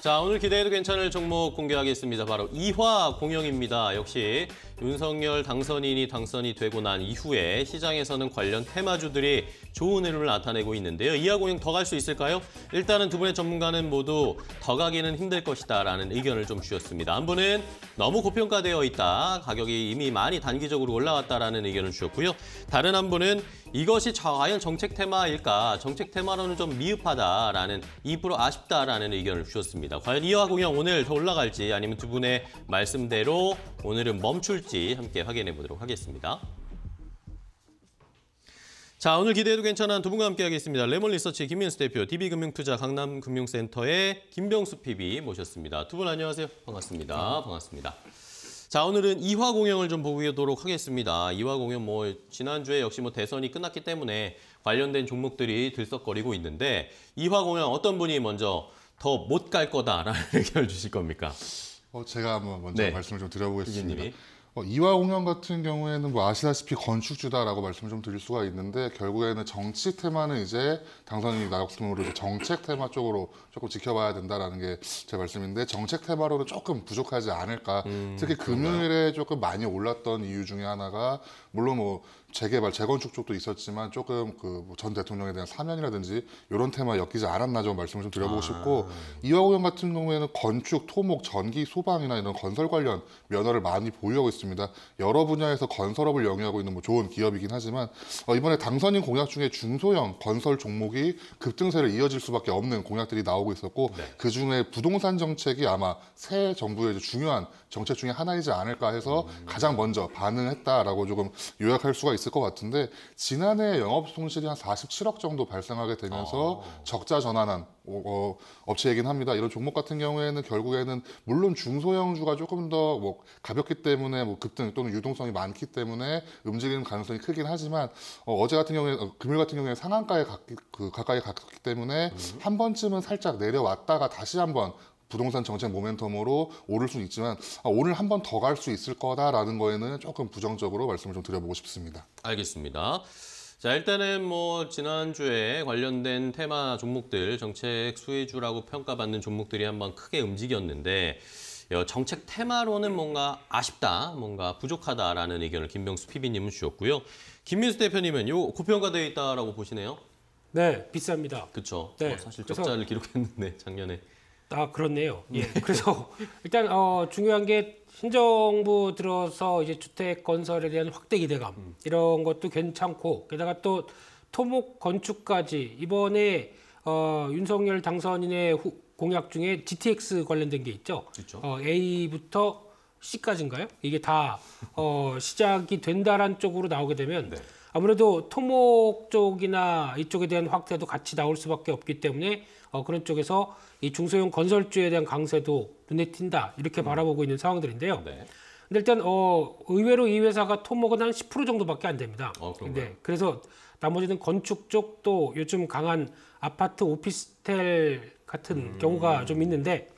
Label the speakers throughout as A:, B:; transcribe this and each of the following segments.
A: 자, 오늘 기대해도 괜찮을 종목 공개하겠습니다. 바로 이화 공영입니다. 역시 윤석열 당선인이 당선이 되고 난 이후에 시장에서는 관련 테마주들이 좋은 흐름을 나타내고 있는데요. 이화 공영 더 갈 수 있을까요? 일단은 두 분의 전문가는 모두 더 가기는 힘들 것이다 라는 의견을 좀 주셨습니다. 한 분은 너무 고평가되어 있다. 가격이 이미 많이 단기적으로 올라왔다라는 의견을 주셨고요. 다른 한 분은 이것이 과연 정책 테마일까? 정책 테마로는 좀 미흡하다라는 2% 아쉽다라는 의견을 주셨습니다. 있습니다. 과연 이화 공연 오늘 더 올라갈지 아니면 두 분의 말씀대로 오늘은 멈출지 함께 확인해 보도록 하겠습니다. 자, 오늘 기대해도 괜찮은 두 분과 함께하겠습니다. 레몬 리서치 김민수 대표, DB금융투자 강남금융센터의 김병수 PB 모셨습니다. 두 분 안녕하세요. 반갑습니다. 반갑습니다. 자, 오늘은 이화 공연을 좀 보도록 하겠습니다. 이화 공연 뭐 지난주에 역시 뭐 대선이 끝났기 때문에 관련된 종목들이 들썩거리고 있는데 이화 공연 어떤 분이 먼저
B: 더못갈 거다라는 의견을 주실 겁니까? 어, 제가 한번 먼저 네. 말씀을 좀 드려보겠습니다. 어, 이화 공연 같은 경우에는 뭐 아시다시피 건축주다라고 말씀을 좀 드릴 수가 있는데 결국에는 정치 테마는 이제 당선인 나혁으로 정책 테마 쪽으로 조금 지켜봐야 된다라는 게 제 말씀인데 정책 테마로는 조금 부족하지 않을까. 음, 특히 금요일에 그런가요? 조금 많이 올랐던 이유 중에 하나가 물론 뭐 재개발, 재건축 쪽도 있었지만 조금 그전 뭐 대통령에 대한 사면이라든지 이런 테마 엮이지 않았나 좀 말씀을 좀 드려보고 아. 싶고 이화 의원 같은 경우에는 건축, 토목, 전기, 소방이나 이런 건설 관련 면허를 많이 보유하고 있습니다. 여러 분야에서 건설업을 영위하고 있는 뭐 좋은 기업이긴 하지만 어, 이번에 당선인 공약 중에 중소형 건설 종목이 급등세를 이어질 수밖에 없는 공약들이 나오고 있었고 네. 그 중에 부동산 정책이 아마 새 정부의 중요한 정책 중에 하나이지 않을까 해서 음. 가장 먼저 반응했다라고 조금 요약할 수가. 있습니다. 있을 것 같은데 지난해 영업 손실이 한 47억 정도 발생하게 되면서 아. 적자 전환한 어, 어, 업체이긴 합니다. 이런 종목 같은 경우에는 결국에는 물론 중소형주가 조금 더 뭐 가볍기 때문에 뭐 급등 또는 유동성이 많기 때문에 움직이는 가능성이 크긴 하지만 어, 어제 같은 경우에 어, 금일 같은 경우에 상한가에 가, 그, 가까이 갔기 때문에 음. 한 번쯤은 살짝 내려왔다가 다시 한번 부동산 정책 모멘텀으로 오를 수는 있지만 아, 오늘 한 번 더 갈 수 있을 거다라는 거에는 조금 부정적으로 말씀을 좀 드려보고 싶습니다.
A: 알겠습니다. 자 일단은 뭐 지난주에 관련된 테마 종목들 정책 수혜주라고 평가받는 종목들이 한 번 크게 움직였는데 어, 정책 테마로는 뭔가 아쉽다, 뭔가 부족하다라는 의견을 김병수 PB님은 주셨고요. 김민수 대표님은 요 고평가되어 있다라고 보시네요. 네, 비쌉니다. 그렇죠. 네, 어, 사실 적자를 기록했는데 작년에.
C: 아 그렇네요. 예. 그래서 일단 어, 중요한 게 신정부 들어서 이제 주택 건설에 대한 확대 기대감 음. 이런 것도 괜찮고 게다가 또 토목 건축까지 이번에 어, 윤석열 당선인의 후, 공약 중에 GTX 관련된 게 있죠. 그렇죠. 어, A부터 C까지인가요? 이게 다 어, 시작이 된다란 쪽으로 나오게 되면 네. 아무래도 토목 쪽이나 이쪽에 대한 확대도 같이 나올 수밖에 없기 때문에 어, 그런 쪽에서 이 중소형 건설주에 대한 강세도 눈에 띈다 이렇게 음. 바라보고 있는 상황들인데요. 네. 근데 일단 어, 의외로 이 회사가 토목은한 10% 정도밖에 안 됩니다. 어, 네, 그래서 나머지는 건축 쪽도 요즘 강한 아파트 오피스텔 같은 음. 경우가 좀 있는데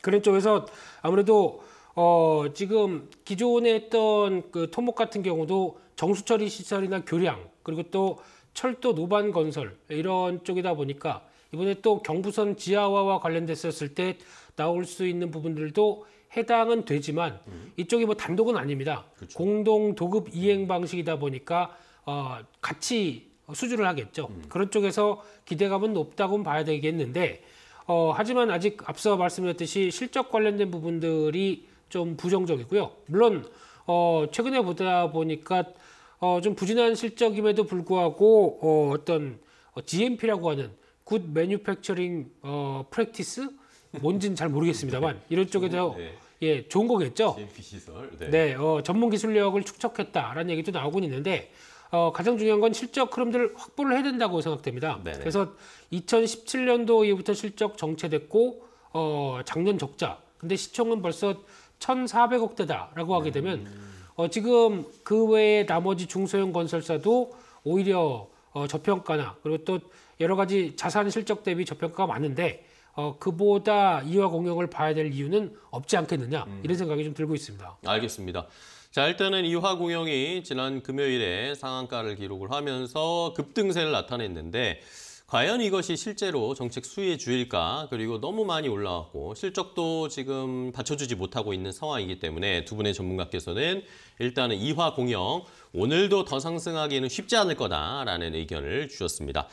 C: 그런 쪽에서 아무래도 어, 지금 기존에 했던 그 토목 같은 경우도 정수처리 시설이나 교량 그리고 또 철도 노반 건설 이런 쪽이다 보니까 이번에 또 경부선 지하화와 관련됐었을 때 나올 수 있는 부분들도 해당은 되지만 음. 이쪽이 뭐 단독은 아닙니다. 그렇죠. 공동 도급 이행 방식이다 보니까 어, 같이 수주를 하겠죠. 음. 그런 쪽에서 기대감은 높다고 봐야 되겠는데 어, 하지만 아직 앞서 말씀드렸듯이 실적 관련된 부분들이 좀 부정적이고요. 물론 어, 최근에 보다 보니까 어, 좀 부진한 실적임에도 불구하고 어, 어떤 어, GMP라고 하는 굿 매뉴팩처링 어 프랙티스 뭔진잘 모르겠습니다만 이런 쪽에 서 네. 예 좋은 거겠죠.
A: GMP 시설. 네.
C: 네 어, 전문 기술력을 축적했다라는 얘기도 나오고 있는데 어, 가장 중요한 건 실적 흐름들을 확보를 해야 된다고 생각됩니다. 네네. 그래서 2017년도 이후부터 실적 정체됐고 어, 작년 적자. 근데 시총은 벌써 1,400억 대다라고 하게 되면 음. 어, 지금 그 외에 나머지 중소형 건설사도 오히려 어, 저평가나 그리고 또 여러 가지 자산 실적 대비 저평가가 많은데 어, 그보다 이와 공영을 봐야 될 이유는 없지 않겠느냐 음. 이런 생각이 좀 들고 있습니다.
A: 알겠습니다. 자 일단은 이화 공영이 지난 금요일에 상한가를 기록을 하면서 급등세를 나타냈는데 과연 이것이 실제로 정책 수위의 주일까 그리고 너무 많이 올라왔고 실적도 지금 받쳐주지 못하고 있는 상황이기 때문에 두 분의 전문가께서는 일단은 이화 공영 오늘도 더 상승하기에는 쉽지 않을 거다라는 의견을 주셨습니다.